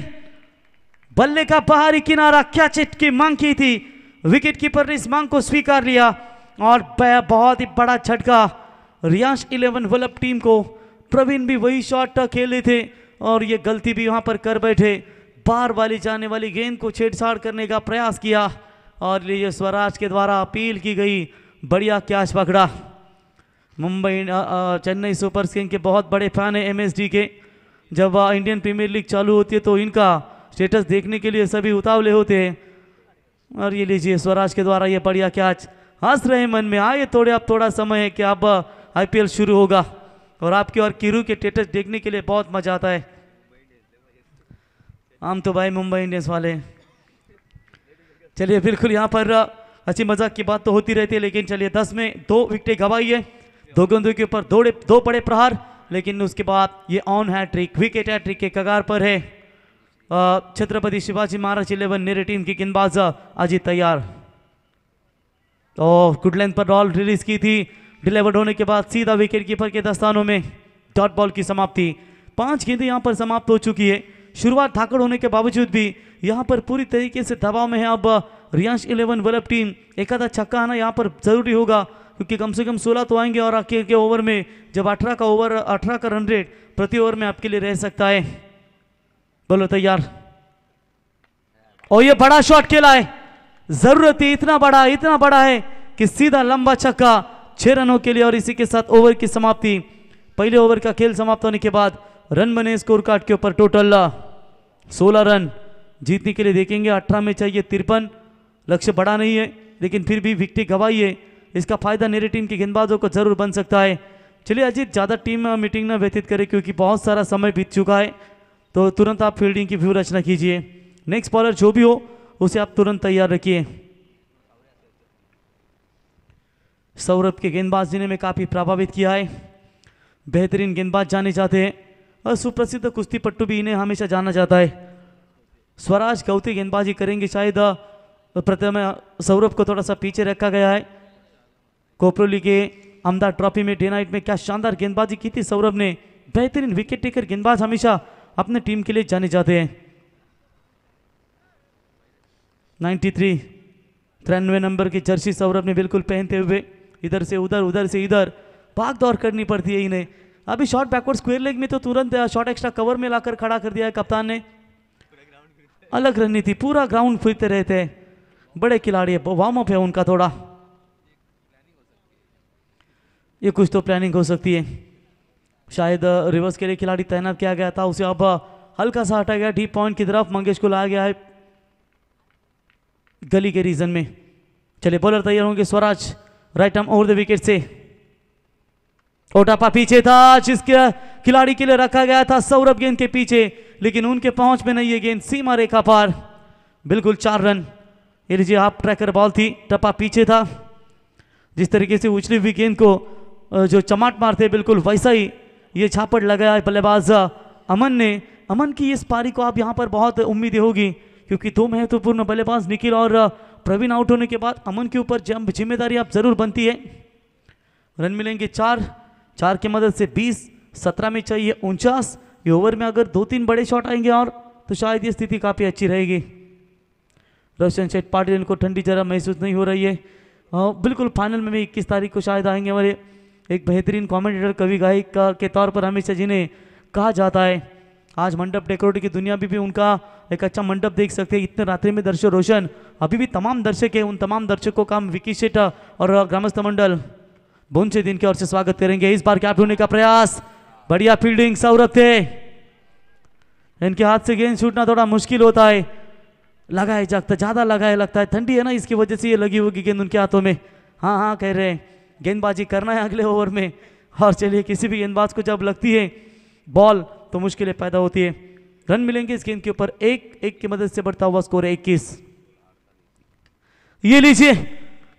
बल्ले का बाहरी किनारा कैचिट की मांग की थी विकेट कीपर ने इस मांग को स्वीकार लिया और बहुत ही बड़ा झटका रियाश इलेवन वल्लब टीम को प्रवीण भी वही शॉट खेले थे और ये गलती भी वहां पर कर बैठे बार वाली जाने वाली गेंद को छेड़छाड़ करने का प्रयास किया और ये स्वराज के द्वारा अपील की गई बढ़िया कैच पकड़ा मुंबई चेन्नई सुपर किंग के बहुत बड़े फैन है एमएसडी के जब वह इंडियन प्रीमियर लीग चालू होती है तो इनका स्टेटस देखने के लिए सभी उतावले होते हैं और ये लीजिए स्वराज के द्वारा ये बढ़िया कैच हंस रहे मन में आए थोड़े अब थोड़ा समय है कि अब आई शुरू होगा और आपके और किरू के स्टेटस देखने के लिए बहुत मजा आता है आम तो भाई मुंबई इंडियंस वाले चलिए बिल्कुल यहाँ पर अच्छी मजाक की बात तो होती रहती है लेकिन चलिए दस में दो विकेट गवाई है दो गेंदों के ऊपर दो दो बड़े प्रहार लेकिन उसके बाद ये ऑन है ट्रिक विकेट है ट्रिक के कगार पर है छत्रपति शिवाजी महाराज इलेवन नेरे टीम की गेंदबाज ही तैयार तो गुड पर बॉल रिलीज की थी डिलीवर्ड होने के बाद सीधा विकेट कीपर के दस्तानों में डॉट बॉल की समाप्ति पांच गेंदें यहां पर समाप्त हो चुकी है शुरुआत धाकड़ होने के बावजूद भी यहाँ पर पूरी तरीके से दबाव में है अब रियांश इलेवन वर्ल्ड टीम एक आधा छक्का आना यहाँ पर जरूरी होगा क्योंकि कम से कम सोलह तो आएंगे और आखिर के ओवर में जब अठारह का ओवर अठारह का रन रेट प्रति ओवर में आपके लिए रह सकता है बोलो तैयार और ये बड़ा शॉट खेला है जरूरत ही इतना बड़ा इतना बड़ा है कि सीधा लंबा छक्का छह रनों के लिए और इसी के साथ ओवर की समाप्ति पहले ओवर का खेल समाप्त होने के बाद रन बने स्कोर कार्ड के ऊपर टोटल सोलह रन जीतने के लिए देखेंगे अठारह में चाहिए तिरपन लक्ष्य बड़ा नहीं है लेकिन फिर भी विकटी गवाई है इसका फ़ायदा मेरी टीम के गेंदबाजों को जरूर बन सकता है चलिए अजीत ज़्यादा टीम में मीटिंग ना व्यतीत करें क्योंकि बहुत सारा समय बीत चुका है तो तुरंत आप फील्डिंग की व्यू रचना कीजिए नेक्स्ट बॉलर जो भी हो उसे आप तुरंत तैयार रखिए सौरभ के गेंदबाजी ने में काफ़ी प्रभावित किया है बेहतरीन गेंदबाज जाने जाते हैं और सुप्रसिद्ध कुश्ती पट्टू भी इन्हें हमेशा जाना जाता है स्वराज गौती गेंदबाजी करेंगे शायद प्रथम सौरभ को थोड़ा सा पीछे रखा गया है कोपरोली के अहमदा ट्रॉफी में डे नाइट में क्या शानदार गेंदबाजी की थी सौरभ ने बेहतरीन विकेट टेकर गेंदबाज हमेशा अपने टीम के लिए जाने जाते हैं 93 थ्री तिरानवे नंबर की जर्सी सौरभ ने बिल्कुल पहनते हुए इधर से उधर उधर से इधर भाग दौड़ करनी पड़ती है इन्हें अभी शॉट बैकवर्ड स्क्वेयर लेग में तो तुरंत शॉट एक्स्ट्रा कवर में लाकर खड़ा कर दिया है कप्तान ने अलग रणनीति पूरा ग्राउंड फिरते रहते हैं बड़े खिलाड़ी है वार्म अप है उनका थोड़ा ये कुछ तो प्लानिंग हो सकती है शायद रिवर्स के लिए खिलाड़ी तैनात किया गया था उसे अब हल्का सा हटा गया डीप पॉइंट की तरफ मंगेश को लाया गया है गली के रीजन में चले बॉलर तैयार होंगे Swaraj right arm over the wicket से ओटापा पीछे था जिसके खिलाड़ी के लिए रखा गया था सौरभ गेंद के पीछे लेकिन उनके पहुंच में नहीं है गेंद सीमा रेखा पार बिल्कुल चार रन ये लीजिए आप ट्रैकर बॉल थी टपा पीछे था जिस तरीके से उछली हुई गेंद को जो चमाट मारते बिल्कुल वैसा ही ये छापड़ लगाया बल्लेबाज अमन ने अमन की इस पारी को आप यहाँ पर बहुत उम्मीदें होगी क्योंकि दो महत्वपूर्ण बल्लेबाज निखिल और प्रवीण आउट होने के बाद अमन के ऊपर जम जिम्मेदारी आप ज़रूर बनती है रन मिलेंगे चार चार की मदद से बीस सत्रह में चाहिए उनचास ये ओवर में अगर दो तीन बड़े शॉट आएंगे और तो शायद ये स्थिति काफ़ी अच्छी रहेगी रोशन शेठ पाटिल इनको ठंडी जरा महसूस नहीं हो रही है बिल्कुल फाइनल में भी इक्कीस तारीख को शायद आएंगे हमारे एक बेहतरीन कॉमेंटेटर कवि गायक का के तौर पर हमेशा जिन्हें कहा जाता है आज मंडप डेकोरेट की दुनिया में भी उनका एक अच्छा मंडप देख सकते हैं इतने रात्रि में दर्शक रोशन अभी भी तमाम दर्शक हैं उन तमाम दर्शकों का हम विकी शेट और ग्रामस्थ मंडल से दिन की ओर से स्वागत करेंगे इस बार कैप्ट होने का प्रयास बढ़िया फील्डिंग सौरभ थे इनके हाथ से गेंद छूटना थोड़ा मुश्किल होता है लगाया जागता ज़्यादा लगाया लगता है ठंडी है ना इसकी वजह से ये लगी होगी गेंद उनके हाथों में हाँ हाँ कह रहे हैं गेंदबाजी करना है अगले ओवर में और चलिए किसी भी गेंदबाज को जब लगती है बॉल तो मुश्किलें पैदा होती है रन मिलेंगे इस गेंद के ऊपर एक एक की मदद से बढ़ता हुआ स्कोर है इक्कीस ये लीजिए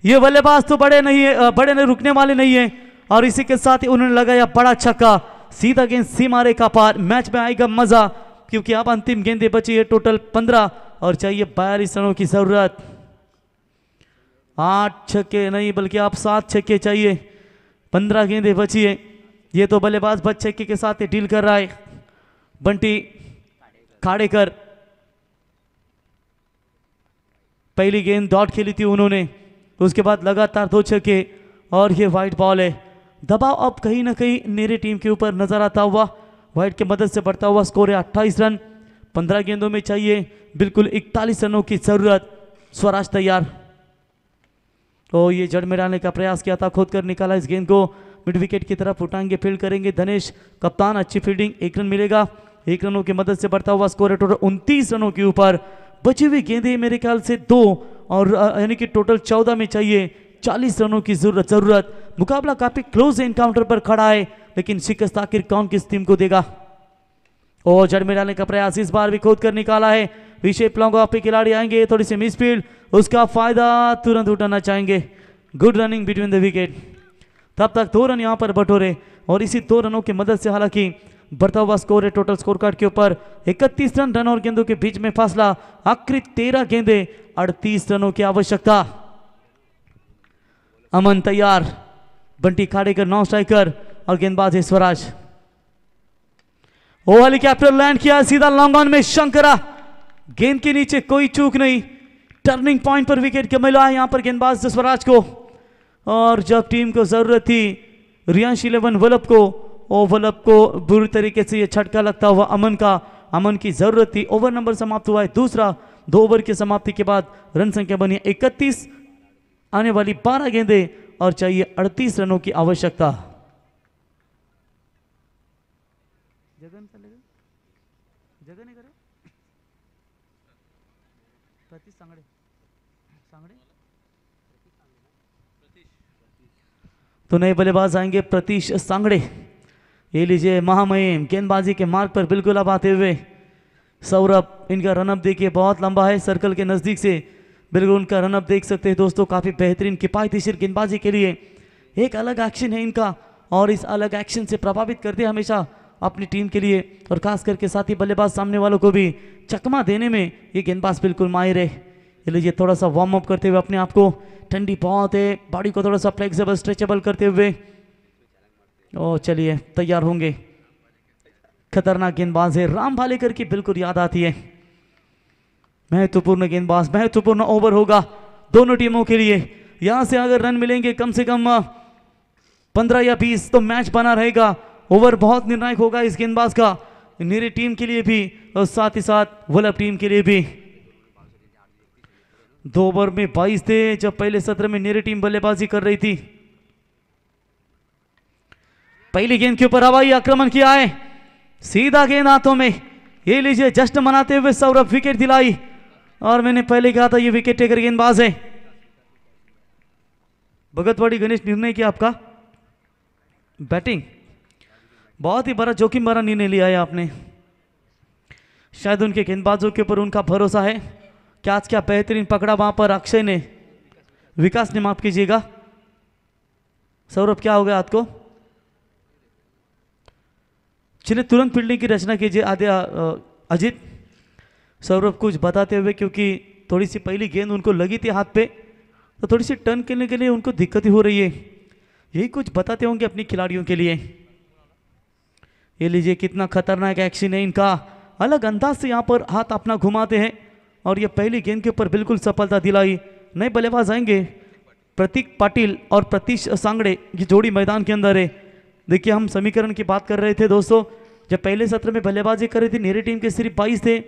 ये बल्लेबाज तो बड़े नहीं है बड़े नहीं रुकने वाले नहीं है और इसी के साथ ही उन्होंने लगाया बड़ा छक्का सीधा गेंद सीमा रेखा पार मैच में आएगा मजा क्योंकि अब अंतिम गेंदे बची है टोटल पंद्रह और चाहिए बयालीस रनों की जरूरत आठ छक्के नहीं बल्कि आप सात छक्के चाहिए पंद्रह गेंदे बची है ये तो बल्लेबाज बच छक्के के साथ ही डील कर रहा है बंटी खाड़े कर पहली गेंद डॉट खेली थी उन्होंने उसके बाद लगातार दो छक्के और ये वाइट बॉल है दबाव अब कहीं ना कहीं मेरे टीम के ऊपर नजर आता हुआ वाइट के मदद से बढ़ता हुआ स्कोर है अट्ठाईस रन पंद्रह गेंदों में चाहिए बिल्कुल इकतालीस रनों की ज़रूरत स्वराज तैयार तो ये जड़ में डालने का प्रयास किया था खोद कर निकाला इस गेंद को मिड विकेट की तरफ उठाएंगे फील्ड करेंगे धनेश कप्तान अच्छी फील्डिंग एक रन मिलेगा एक रनों की मदद से बढ़ता हुआ स्कोर है टोटल उनतीस रनों के ऊपर बची हुई गेंदे मेरे ख्याल से दो और यानी कि टोटल चौदह में चाहिए चालीस रनों की जरूरत जरूरत मुकाबला काफी क्लोज एनकाउंटर पर खड़ा है लेकिन शिकस्त आखिर कौन किस टीम को देगा और जड़ में डालने का प्रयास इस बार भी खोद कर निकाला है विशेप लॉन्ग ऑफ पे खिलाड़ी आएंगे थोड़ी सी मिसफील्ड उसका फायदा तुरंत उठाना चाहेंगे good running between the wicket तब तक दो रन यहाँ पर बटोरे और इसी दो रनों की मदद से हालांकि बढ़ता हुआ स्कोर है टोटल स्कोर कार्ड के ऊपर 31 रन रन और गेंदों के बीच में फासला आखिरी तेरह गेंदे 38 रनों की आवश्यकता अमन तैयार बंटी खाड़ेकर नौ स्ट्राइकर और गेंदबाज है स्वराज ओवली कैप्टन लैंड किया सीधा लॉन्ग ऑन में शंकरा गेंद के नीचे कोई चूक नहीं टर्निंग पॉइंट पर विकेट के मिला है यहां पर गेंदबाज जसवराज को और जब टीम को जरूरत थी रियांश इलेवन वल्लभ को ओ वल्लभ को बुरी तरीके से यह छटका लगता हुआ अमन का अमन की जरूरत थी ओवर नंबर समाप्त हुआ है दूसरा दो ओवर की समाप्ति के बाद रन संख्या बनी इकतीस आने वाली बारह गेंदे और चाहिए अड़तीस रनों की आवश्यकता सतीश सांगडे सांगडे तो नए बल्लेबाज आएंगे प्रतीश सांगड़े ये लीजिए महामहिम गेंदबाजी के मार्ग पर बिल्कुल अब आते हुए सौरभ इनका रनअप देखिए बहुत लंबा है सर्कल के नज़दीक से बिल्कुल उनका रनअप देख सकते हैं दोस्तों काफ़ी बेहतरीन सिर गेंदबाजी के लिए एक अलग एक्शन है इनका और इस अलग एक्शन से प्रभावित करते हमेशा अपनी टीम के लिए और खास करके साथी बल्लेबाज सामने वालों को भी चकमा देने में ये गेंदबाज बिल्कुल माहिर है लीजिए थोड़ा सा वार्म अप करते हुए अपने आप को ठंडी बहुत है बॉडी को थोड़ा सा फ्लेक्सिबल स्ट्रेचेबल करते हुए ओ चलिए तैयार होंगे खतरनाक गेंदबाज है राम भालेकर की बिल्कुल याद आती है महत्वपूर्ण गेंदबाज महत्वपूर्ण ओवर होगा दोनों टीमों के लिए यहां से अगर रन मिलेंगे कम से कम पंद्रह या बीस तो मैच बना रहेगा ओवर बहुत निर्णायक होगा इस गेंदबाज का मेरी टीम के लिए भी और साथ ही साथ वल्लभ टीम के लिए भी दो ओवर में 22 थे जब पहले सत्र में नेरी टीम बल्लेबाजी कर रही थी पहली गेंद के ऊपर हवाई आक्रमण किया है सीधा गेंद हाथों में ये लीजिए जश्न मनाते हुए सौरभ विकेट दिलाई और मैंने पहले कहा था ये विकेट टेकर गेंदबाज है भगतवाड़ी गणेश निर्णय किया आपका बैटिंग बहुत ही बड़ा जोखिम भरा निर्णय लिया है आपने शायद उनके गेंदबाजों के ऊपर उनका भरोसा है कि आज क्या बेहतरीन पकड़ा वहां पर अक्षय ने विकास ने माफ कीजिएगा सौरभ क्या हो गया आपको चलिए तुरंत फील्डिंग की रचना कीजिए आदि अजीत सौरभ कुछ बताते हुए क्योंकि थोड़ी सी पहली गेंद उनको लगी थी हाथ पे तो थोड़ी सी टर्न करने के लिए उनको दिक्कत हो रही है यही कुछ बताते होंगे अपने खिलाड़ियों के लिए ये लीजिए कितना खतरनाक एक्शन है इनका अलग अंदाज से यहाँ पर हाथ अपना घुमाते हैं और ये पहली गेंद के ऊपर बिल्कुल सफलता दिलाई नए बल्लेबाज आएंगे प्रतीक पाटिल और प्रतीश सांगड़े की जोड़ी मैदान के अंदर है देखिए हम समीकरण की बात कर रहे थे दोस्तों जब पहले सत्र में बल्लेबाजी कर रही थी मेरी टीम के सिर्फ बाईस थे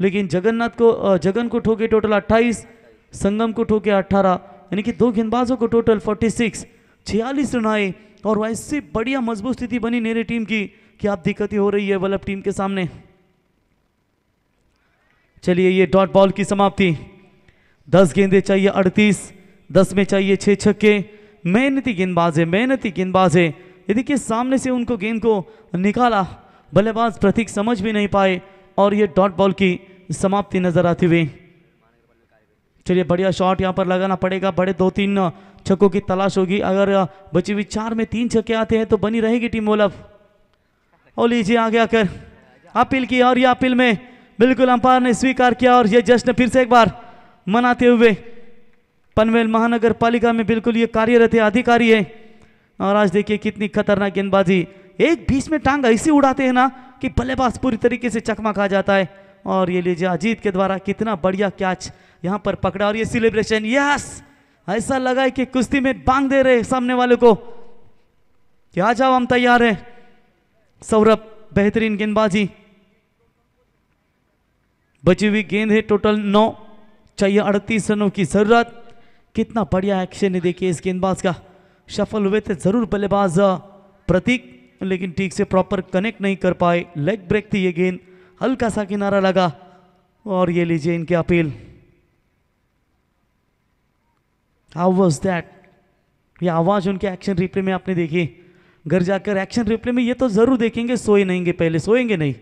लेकिन जगन्नाथ को जगन को ठोके टोटल अट्ठाईस संगम को ठोके अट्ठारह यानी कि दो गेंदबाजों को टोटल फोर्टी सिक्स छियालीस रन आए और वैसे बढ़िया मजबूत स्थिति बनी मेरी टीम की क्या दिक्कत हो रही है वल्लभ टीम के सामने चलिए ये डॉट बॉल की समाप्ति दस गेंदे चाहिए अड़तीस दस में चाहिए छह छक्के मेहनती गेंदबाज है मेहनती गेंदबाज है ये देखिए सामने से उनको गेंद को निकाला बल्लेबाज प्रतीक समझ भी नहीं पाए और ये डॉट बॉल की समाप्ति नजर आती हुई चलिए बढ़िया शॉट यहाँ पर लगाना पड़ेगा बड़े दो तीन छक्कों की तलाश होगी अगर बची हुई चार में तीन छक्के आते हैं तो बनी रहेगी टीम ओलफ और लीजिए आगे आकर अपील की और ये अपील में बिल्कुल अंपायर ने स्वीकार किया और ये जश्न फिर से एक बार मनाते हुए पनवेल महानगर पालिका में बिल्कुल ये कार्यरत है अधिकारी है और आज देखिए कितनी खतरनाक गेंदबाजी एक बीच में टांग ऐसी उड़ाते हैं ना कि बल्लेबाज पूरी तरीके से चकमा खा जाता है और ये लीजिए अजीत के द्वारा कितना बढ़िया कैच यहाँ पर पकड़ा और ये सेलिब्रेशन यस ऐसा लगा है कि कुश्ती में बांग दे रहे सामने वाले को क्या जाओ हम तैयार हैं सौरभ बेहतरीन गेंदबाजी बची हुई गेंद है टोटल नौ चाहिए अड़तीस रनों की जरूरत कितना बढ़िया एक्शन है देखिए इस गेंदबाज का सफल हुए थे जरूर बल्लेबाज प्रतीक लेकिन ठीक से प्रॉपर कनेक्ट नहीं कर पाए लेग ब्रेक थी ये गेंद हल्का सा किनारा लगा और ये लीजिए इनकी अपील हाउ वॉज दैट ये आवाज़ उनके एक्शन रिप्ले में आपने देखी घर जाकर एक्शन रिप्ले में ये तो ज़रूर देखेंगे सोए गे पहले सोएंगे नहीं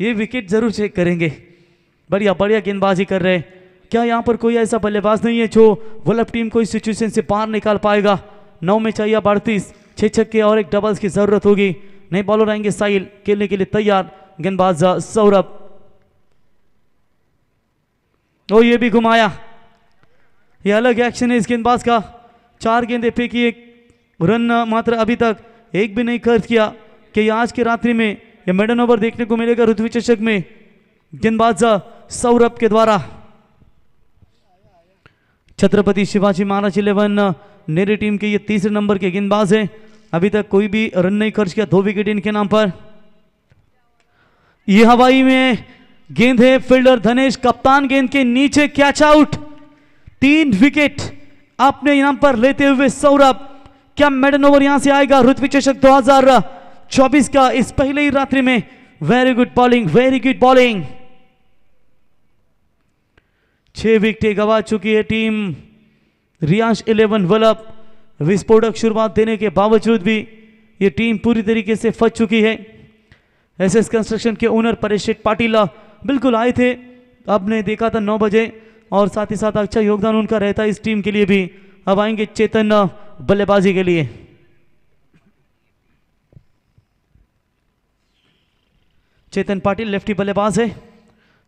ये विकेट ज़रूर चेक करेंगे बढ़िया बढ़िया गेंदबाजी कर रहे क्या यहाँ पर कोई ऐसा बल्लेबाज नहीं है जो वल्लभ टीम को इस सिचुएशन से बाहर निकाल पाएगा नौ में चाहिए अब अड़तीस छः छक्के और एक डबल्स की ज़रूरत होगी नहीं बॉलर आएंगे साहिल खेलने के लिए तैयार गेंदबाज सौरभ और ये भी घुमाया ये अलग एक्शन है इस गेंदबाज का चार गेंदे फेंकी एक रन मात्र अभी तक एक भी नहीं खर्च किया कि आज की रात्रि में यह मेडन ओवर देखने को मिलेगा ऋतु चषक में गेंदबाज सौरभ के द्वारा छत्रपति शिवाजी महाराज इलेवन मेरी टीम के ये तीसरे नंबर के गेंदबाज है अभी तक कोई भी रन नहीं खर्च किया दो विकेट इनके नाम पर यह हवाई में गेंद है फील्डर धनेश कप्तान गेंद के नीचे कैच आउट तीन विकेट अपने यहां पर लेते हुए सौरभ क्या मेडन ओवर यहां से आएगा दो चषक चौबीस का इस पहले ही रात्रि में very good bowling very good bowling छह विकेट गवा चुकी है टीम रियाश 11 वलब विस्फोटक शुरुआत देने के बावजूद भी ये टीम पूरी तरीके से फंस चुकी है एसएस कंस्ट्रक्शन के ओनर परेश पाटिल बिल्कुल आए थे अब ने देखा था नौ बजे और साथ ही साथ अच्छा योगदान उनका रहता है इस टीम के लिए भी अब आएंगे चेतन बल्लेबाजी के लिए चेतन पाटिल लेफ्टी बल्लेबाज है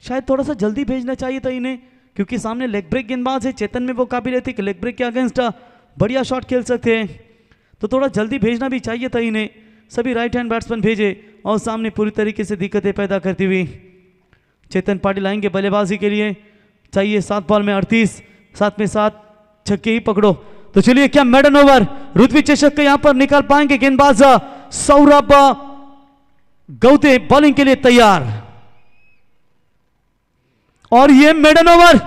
शायद थोड़ा सा जल्दी भेजना चाहिए था इन्हें क्योंकि सामने लेग ब्रेक गेंदबाज है चेतन में वो काबिल थी कि लेग ब्रेक के अगेंस्ट हाँ, बढ़िया शॉट खेल सकते हैं तो थोड़ा जल्दी भेजना भी चाहिए था इन्हें सभी राइट हैंड बैट्समैन भेजे और सामने पूरी तरीके से दिक्कतें पैदा करती हुई चेतन पाटिल आएंगे बल्लेबाजी के लिए चाहिए सात बॉल में अड़तीस साथ में सात छक्के ही पकड़ो तो चलिए क्या मेडन ओवर रुद्वी चषक यहां पर निकाल पाएंगे गेंदबाज सौरभ गौते बॉलिंग के लिए तैयार और ये मेडन ओवर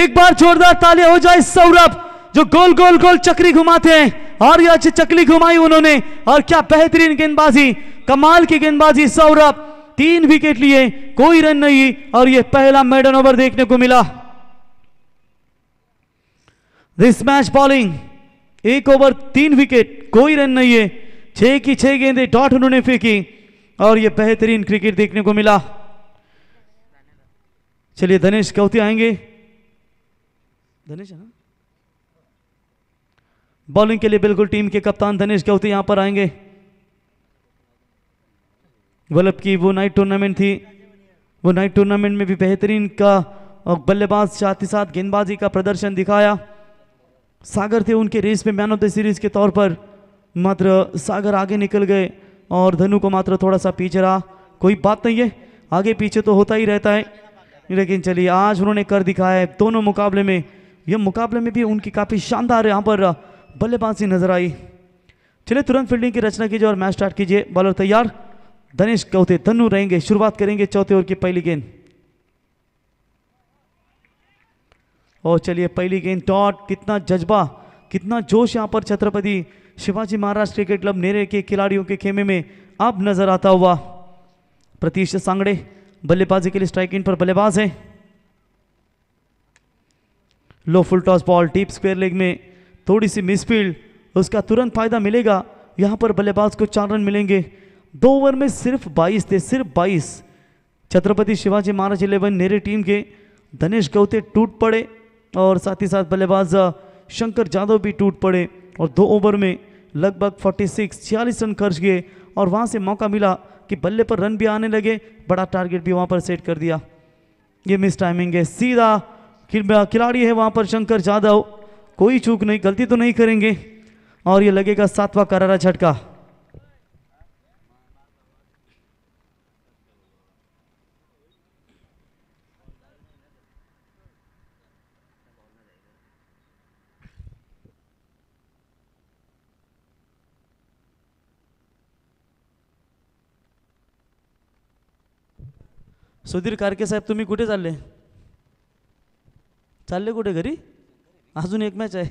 एक बार जोरदार ताले हो जाए सौरभ जो गोल गोल गोल चक्री घुमाते हैं और यह चकली घुमाई उन्होंने और क्या बेहतरीन गेंदबाजी कमाल की गेंदबाजी सौरभ तीन विकेट लिए कोई रन नहीं और यह पहला मेडन ओवर देखने को मिला दिस मैच बॉलिंग एक ओवर तीन विकेट कोई रन नहीं है छह की छह गेंदे डॉट उन्होंने फेंकी और ये बेहतरीन क्रिकेट देखने को मिला चलिए धनेश कौती आएंगे धनेश बॉलिंग हाँ। के लिए बिल्कुल टीम के कप्तान धनेश कौती यहां पर आएंगे वल्लभ की वो नाइट टूर्नामेंट थी वो नाइट टूर्नामेंट में भी बेहतरीन का बल्लेबाज साथ ही साथ गेंदबाजी का प्रदर्शन दिखाया सागर थे उनके रेस में मैन ऑफ द सीरीज के तौर पर मात्र सागर आगे निकल गए और धनु को मात्र थोड़ा सा पीछे रहा कोई बात नहीं है आगे पीछे तो होता ही रहता है लेकिन चलिए आज उन्होंने कर दिखाया है दोनों मुकाबले में यह मुकाबले में भी उनकी काफ़ी शानदार यहाँ पर बल्लेबाजी नजर आई चलिए तुरंत फील्डिंग की रचना कीजिए और मैच स्टार्ट कीजिए बॉलर तैयार धनेश कौते धनु रहेंगे शुरुआत करेंगे चौथे ओवर की पहली गेंद और चलिए पहली गेंद टॉट कितना जज्बा कितना जोश यहाँ पर छत्रपति शिवाजी महाराज क्रिकेट क्लब नेरे के खिलाड़ियों के खेमे में अब नजर आता हुआ प्रतीश सांगड़े बल्लेबाजी के लिए स्ट्राइक इन पर बल्लेबाज है low full toss ball deep square leg में थोड़ी सी मिसफील्ड उसका तुरंत फायदा मिलेगा यहां पर बल्लेबाज को चार रन मिलेंगे दो ओवर में सिर्फ 22 थे सिर्फ 22 छत्रपति शिवाजी महाराज इलेवन नेरे टीम के धनेश गौते टूट पड़े और साथ ही साथ बल्लेबाज शंकर जाधव भी टूट पड़े और दो ओवर में लगभग 46 छियालीस रन खर्च गए और वहाँ से मौका मिला कि बल्ले पर रन भी आने लगे बड़ा टारगेट भी वहाँ पर सेट कर दिया ये मिस टाइमिंग है सीधा खिलाड़ी है वहाँ पर शंकर यादव कोई चूक नहीं गलती तो नहीं करेंगे और ये लगेगा सातवां करारा झटका सुधीर कारके साहेब तुम्ही कुठे चालले चालले कुठे घरी अजून एक मैच है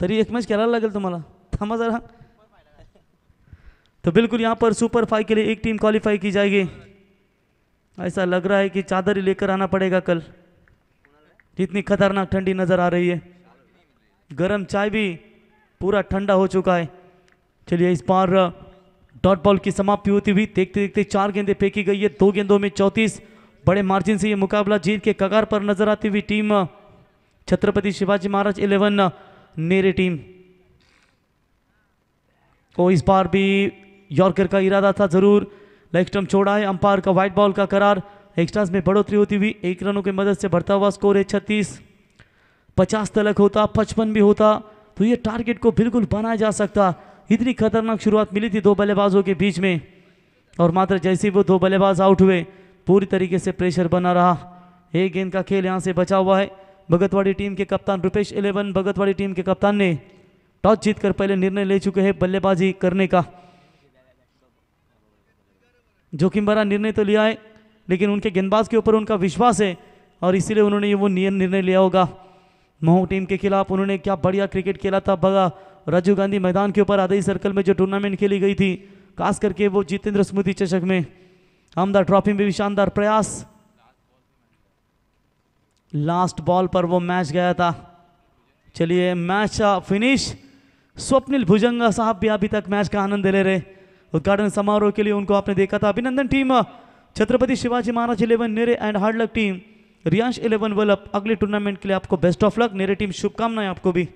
तरी एक मैच खेळायला लगे तुम्हारा थांबा जरा तो बिल्कुल यहाँ पर सुपर फाइव के लिए एक टीम क्वालिफाई की जाएगी ऐसा लग रहा है कि चादर ही लेकर आना पड़ेगा कल इतनी खतरनाक ठंडी नज़र आ रही है गरम चाय भी पूरा ठंडा हो चुका है चलिए इस बार डॉट बॉल की समाप्ति होती हुई देखते देखते चार गेंदें फेंकी गई है दो गेंदों में चौंतीस बड़े मार्जिन से ये मुकाबला जीत के कगार पर नजर आती हुई team Chhatrapati Shivaji Maharaj eleven Nere team को इस बार भी यॉर्कर का इरादा था जरूर लेग स्टम्प छोड़ा है अंपायर का व्हाइट बॉल का करार एक्स्ट्रास में बढ़ोतरी होती हुई एक रनों की मदद से बढ़ता हुआ स्कोर है छत्तीस पचास तलक होता पचपन भी होता तो ये टारगेट को बिल्कुल बनाया जा सकता इतनी खतरनाक शुरुआत मिली थी दो बल्लेबाजों के बीच में और मात्र जैसे वो दो बल्लेबाज आउट हुए पूरी तरीके से प्रेशर बना रहा एक गेंद का खेल यहाँ से बचा हुआ है भगतवाड़ी टीम के कप्तान रुपेश इलेवन भगतवाड़ी टीम के कप्तान ने टॉस जीतकर पहले निर्णय ले चुके हैं बल्लेबाजी करने का जोखिम भरा निर्णय तो लिया है लेकिन उनके गेंदबाज के ऊपर उनका विश्वास है और इसीलिए उन्होंने ये वो नियम निर्णय लिया होगा मोह टीम के खिलाफ उन्होंने क्या बढ़िया क्रिकेट खेला था बगा राजीव गांधी मैदान के ऊपर आदई सर्कल में जो टूर्नामेंट खेली गई थी खास करके वो जितेंद्र स्मृति चषक में हमदा ट्रॉफी में भी शानदार प्रयास लास्ट बॉल पर वो मैच गया था चलिए मैच फिनिश स्वप्निल भुजंगा साहब भी अभी तक मैच का आनंद ले रहे उद्घाटन समारोह के लिए उनको आपने देखा था अभिनंदन team Chhatrapati Shivaji Maharaj eleven Nere and hard luck team Riyansh eleven world अगले टूर्नामेंट के लिए आपको best of luck Nere team शुभकामनाएं आपको भी